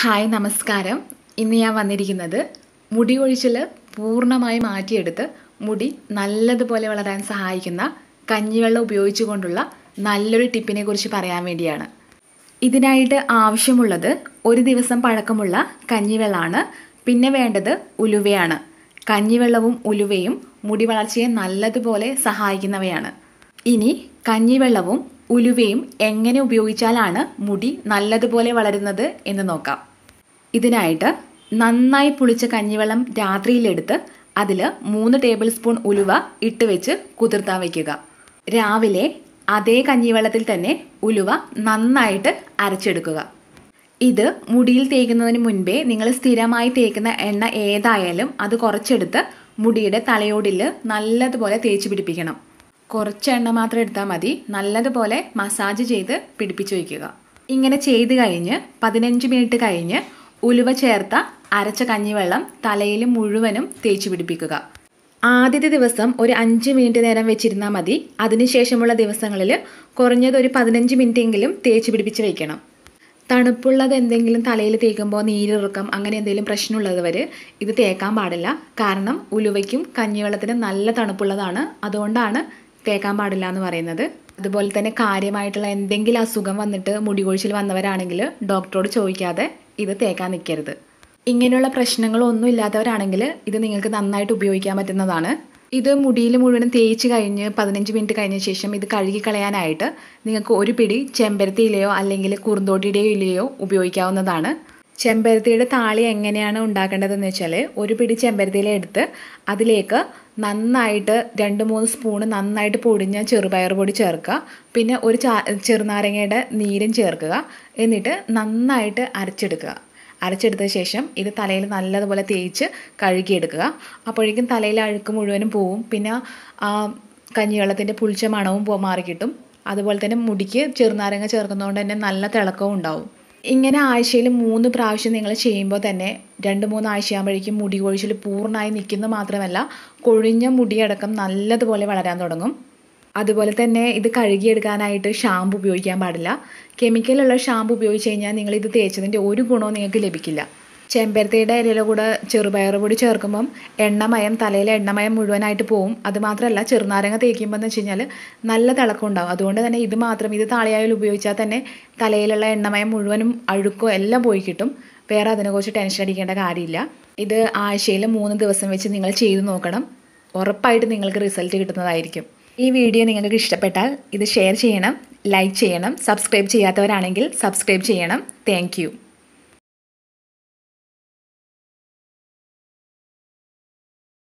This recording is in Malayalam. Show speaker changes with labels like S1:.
S1: ഹായ് നമസ്കാരം ഇന്ന് ഞാൻ വന്നിരിക്കുന്നത് മുടി ഒഴിച്ചിൽ പൂർണ്ണമായി മാറ്റിയെടുത്ത് മുടി നല്ലതുപോലെ വളരാൻ സഹായിക്കുന്ന കഞ്ഞിവെള്ളം ഉപയോഗിച്ചുകൊണ്ടുള്ള നല്ലൊരു ടിപ്പിനെ കുറിച്ച് പറയാൻ വേണ്ടിയാണ് ഇതിനായിട്ട് ആവശ്യമുള്ളത് ഒരു ദിവസം പഴക്കമുള്ള കഞ്ഞിവെള്ളമാണ് പിന്നെ വേണ്ടത് ഉലുവയാണ് കഞ്ഞിവെള്ളവും ഉലുവയും മുടി വളർച്ചയെ നല്ലതുപോലെ സഹായിക്കുന്നവയാണ് ഇനി കഞ്ഞിവെള്ളവും ഉലുവയും എങ്ങനെ ഉപയോഗിച്ചാലാണ് മുടി നല്ലതുപോലെ വളരുന്നത് എന്ന് നോക്കാം ഇതിനായിട്ട് നന്നായി പുളിച്ച കഞ്ഞിവെള്ളം രാത്രിയിലെടുത്ത് അതിൽ മൂന്ന് ടേബിൾ സ്പൂൺ ഉലുവ ഇട്ട് വെച്ച് കുതിർത്താൻ വയ്ക്കുക രാവിലെ അതേ കഞ്ഞിവെള്ളത്തിൽ തന്നെ ഉലുവ നന്നായിട്ട് അരച്ചെടുക്കുക ഇത് മുടിയിൽ തേക്കുന്നതിന് മുൻപേ നിങ്ങൾ സ്ഥിരമായി തേക്കുന്ന എണ്ണ ഏതായാലും അത് കുറച്ചെടുത്ത് മുടിയുടെ തലയോടിൽ നല്ലതുപോലെ തേച്ച് പിടിപ്പിക്കണം കുറച്ച് എണ്ണ മാത്രം എടുത്താൽ മതി നല്ലതുപോലെ മസാജ് ചെയ്ത് പിടിപ്പിച്ച് വയ്ക്കുക ഇങ്ങനെ ചെയ്ത് കഴിഞ്ഞ് പതിനഞ്ച് മിനിറ്റ് കഴിഞ്ഞ് ഉലുവ ചേർത്ത അരച്ച കഞ്ഞിവെള്ളം തലയിൽ മുഴുവനും തേച്ച് പിടിപ്പിക്കുക ആദ്യത്തെ ദിവസം ഒരു അഞ്ച് മിനിറ്റ് നേരം വെച്ചിരുന്നാൽ മതി അതിനുശേഷമുള്ള ദിവസങ്ങളിൽ കുറഞ്ഞത് ഒരു പതിനഞ്ച് മിനിറ്റ് എങ്കിലും തേച്ച് പിടിപ്പിച്ച് വയ്ക്കണം തണുപ്പുള്ളത് എന്തെങ്കിലും തലയിൽ തേക്കുമ്പോൾ നീരിറക്കം അങ്ങനെ എന്തെങ്കിലും പ്രശ്നമുള്ളത് വരെ ഇത് തേക്കാൻ പാടില്ല കാരണം ഉലുവയ്ക്കും കഞ്ഞിവെള്ളത്തിനും നല്ല തണുപ്പുള്ളതാണ് അതുകൊണ്ടാണ് കേൾക്കാൻ പാടില്ല എന്ന് പറയുന്നത് അതുപോലെ തന്നെ കാര്യമായിട്ടുള്ള എന്തെങ്കിലും അസുഖം വന്നിട്ട് മുടികൊഴിച്ചിൽ വന്നവരാണെങ്കിൽ ഡോക്ടറോട് ചോദിക്കാതെ ഇത് തേക്കാൻ നിൽക്കരുത് ഇങ്ങനെയുള്ള പ്രശ്നങ്ങളൊന്നും ഇല്ലാത്തവരാണെങ്കിൽ ഇത് നിങ്ങൾക്ക് നന്നായിട്ട് ഉപയോഗിക്കാൻ പറ്റുന്നതാണ് ഇത് മുടിയിൽ മുഴുവനും തേച്ച് കഴിഞ്ഞ് പതിനഞ്ച് മിനിറ്റ് കഴിഞ്ഞ ശേഷം ഇത് കഴുകി കളയാനായിട്ട് നിങ്ങൾക്ക് ഒരു പിടി ചെമ്പരത്തി ഇലയോ അല്ലെങ്കിൽ കുറുന്തോട്ടിയുടെ ഇലയോ ഉപയോഗിക്കാവുന്നതാണ് ചെമ്പരത്തിയുടെ താളി എങ്ങനെയാണ് ഉണ്ടാക്കേണ്ടതെന്ന് വെച്ചാൽ ഒരു പിടി ചെമ്പരത്തിയില എടുത്ത് അതിലേക്ക് നന്നായിട്ട് രണ്ട് മൂന്ന് സ്പൂൺ നന്നായിട്ട് പൊടിഞ്ഞ ചെറുപയർ പൊടി ചേർക്കുക പിന്നെ ഒരു ചെറുനാരങ്ങയുടെ നീരും ചേർക്കുക എന്നിട്ട് നന്നായിട്ട് അരച്ചെടുക്കുക അരച്ചെടുത്ത ശേഷം ഇത് തലയിൽ നല്ലതുപോലെ തേച്ച് കഴുകിയെടുക്കുക അപ്പോഴേക്കും തലയിൽ അഴുക്ക് മുഴുവനും പോവും പിന്നെ കഞ്ഞിവെള്ളത്തിൻ്റെ പുളിച്ച മണവും മാറിക്കിട്ടും കിട്ടും അതുപോലെ തന്നെ മുടിക്ക് ചെറുനാരങ്ങ ചേർക്കുന്നതുകൊണ്ട് തന്നെ നല്ല തിളക്കവും ഉണ്ടാവും ഇങ്ങനെ ആഴ്ചയിൽ മൂന്ന് പ്രാവശ്യം നിങ്ങൾ ചെയ്യുമ്പോൾ തന്നെ രണ്ട് മൂന്ന് ആഴ്ചയാകുമ്പോഴേക്കും മുടി കൊഴിച്ചിൽ പൂർണ്ണമായി നിൽക്കുന്നു മാത്രമല്ല കൊഴിഞ്ഞ മുടിയടക്കം നല്ലതുപോലെ വളരാൻ തുടങ്ങും അതുപോലെ തന്നെ ഇത് കഴുകിയെടുക്കാനായിട്ട് ഷാമ്പു ഉപയോഗിക്കാൻ പാടില്ല കെമിക്കലുള്ള ഷാമ്പു ഉപയോഗിച്ച് കഴിഞ്ഞാൽ നിങ്ങൾ ഇത് തേച്ചതിൻ്റെ ഒരു ഗുണവും നിങ്ങൾക്ക് ലഭിക്കില്ല ചെമ്പരത്തിയുടെ ഇലയിലെ കൂടെ ചെറുപയർ പൊടി ചേർക്കുമ്പം എണ്ണമയം തലയിലെ എണ്ണമയം മുഴുവനായിട്ട് പോവും അതുമാത്രമല്ല ചെറുനാരങ്ങ തേക്കുമ്പോൾ എന്ന് വെച്ച് കഴിഞ്ഞാൽ നല്ല തിളക്കം ഉണ്ടാവും അതുകൊണ്ട് തന്നെ ഇത് മാത്രം ഇത് താളിയായാലും ഉപയോഗിച്ചാൽ തന്നെ തലയിലുള്ള എണ്ണമയം മുഴുവനും അഴുക്കോ എല്ലാം പോയി കിട്ടും വേറെ അതിനെക്കുറിച്ച് ടെൻഷൻ അടിക്കേണ്ട കാര്യമില്ല ഇത് ആഴ്ചയിൽ മൂന്ന് ദിവസം വെച്ച് നിങ്ങൾ ചെയ്തു നോക്കണം ഉറപ്പായിട്ട് നിങ്ങൾക്ക് റിസൾട്ട് കിട്ടുന്നതായിരിക്കും ഈ വീഡിയോ നിങ്ങൾക്ക് ഇഷ്ടപ്പെട്ടാൽ ഇത് ഷെയർ ചെയ്യണം ലൈക്ക് ചെയ്യണം സബ്സ്ക്രൈബ് ചെയ്യാത്തവരാണെങ്കിൽ സബ്സ്ക്രൈബ് ചെയ്യണം താങ്ക്